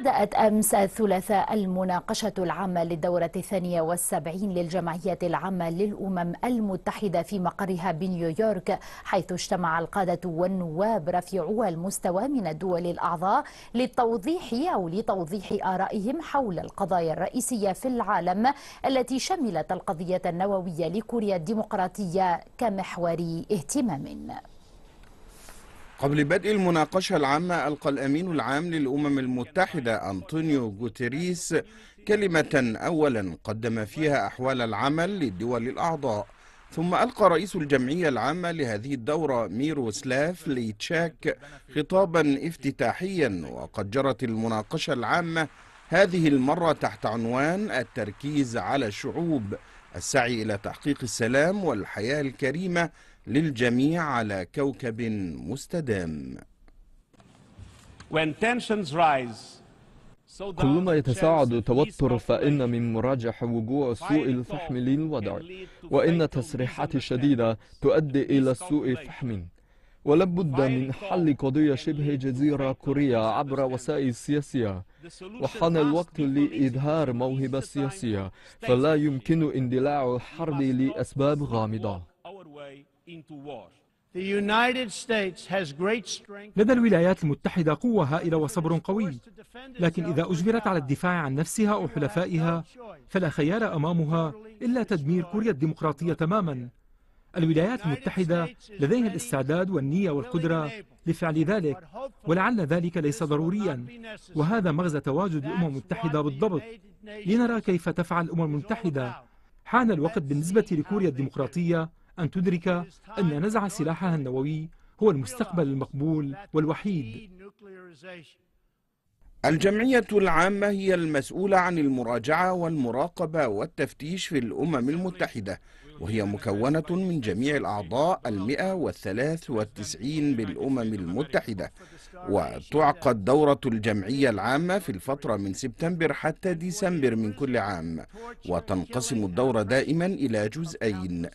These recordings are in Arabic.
بدأت أمس الثلاثاء المناقشة العامة للدورة الثانية والسبعين للجمعية العامة للأمم المتحدة في مقرها بنيويورك حيث اجتمع القادة والنواب رفيعو المستوى من الدول الأعضاء للتوضيح أو لتوضيح آرائهم حول القضايا الرئيسية في العالم التي شملت القضية النووية لكوريا الديمقراطية كمحور اهتمام. قبل بدء المناقشة العامة ألقى الأمين العام للأمم المتحدة أنطونيو غوتيريس كلمة أولا قدم فيها أحوال العمل للدول الأعضاء ثم ألقى رئيس الجمعية العامة لهذه الدورة ميروسلاف ليتشاك خطابا افتتاحيا وقد جرت المناقشة العامة هذه المرة تحت عنوان التركيز على الشعوب السعي إلى تحقيق السلام والحياة الكريمة للجميع على كوكب مستدام كلما يتصاعد التوتر فإن من مرجح وجوع سوء الفحم للوضع وإن التصريحات الشديدة تؤدي إلى سوء فحم ولابد من حل قضية شبه جزيرة كوريا عبر وسائل سياسية وحان الوقت لإظهار موهبة السياسية فلا يمكن اندلاع الحرب لأسباب غامضة لدى الولايات المتحدة قوة هائلة وصبر قوي لكن إذا أجبرت على الدفاع عن نفسها أو حلفائها فلا خيار أمامها إلا تدمير كوريا الديمقراطية تماماً الولايات المتحدة لديها الاستعداد والنية والقدرة لفعل ذلك ولعل ذلك ليس ضروريا وهذا مغزى تواجد الأمم المتحدة بالضبط لنرى كيف تفعل الأمم المتحدة حان الوقت بالنسبة لكوريا الديمقراطية أن تدرك أن نزع سلاحها النووي هو المستقبل المقبول والوحيد الجمعية العامة هي المسؤولة عن المراجعة والمراقبة والتفتيش في الأمم المتحدة وهي مكونة من جميع الأعضاء المئة والثلاث والتسعين بالأمم المتحدة وتعقد دورة الجمعية العامة في الفترة من سبتمبر حتى ديسمبر من كل عام وتنقسم الدورة دائما إلى جزئين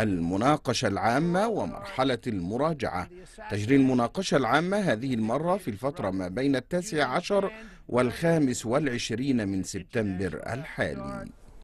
المناقشة العامة ومرحلة المراجعة تجري المناقشة العامة هذه المرة في الفترة ما بين التاسع عشر والخامس والعشرين من سبتمبر الحالي